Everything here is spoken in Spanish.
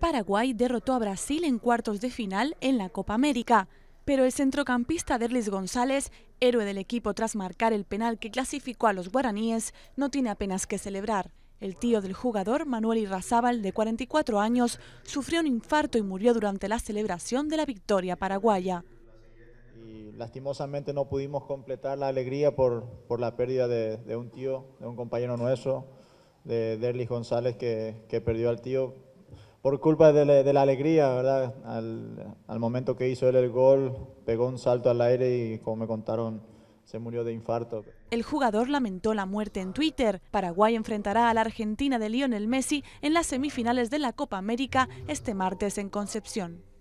Paraguay derrotó a Brasil en cuartos de final en la Copa América, pero el centrocampista Derlis González, héroe del equipo tras marcar el penal que clasificó a los guaraníes, no tiene apenas que celebrar. El tío del jugador, Manuel Irrazábal, de 44 años, sufrió un infarto y murió durante la celebración de la victoria paraguaya. Y lastimosamente no pudimos completar la alegría por, la pérdida de, un tío, de un compañero nuestro, de Derlis González, que perdió al tío por culpa de la, alegría, ¿verdad? Al, al, momento que hizo él el gol, pegó un salto al aire y, como me contaron, se murió de infarto. El jugador lamentó la muerte en Twitter. Paraguay enfrentará a la Argentina de Lionel Messi en las semifinales de la Copa América este martes en Concepción.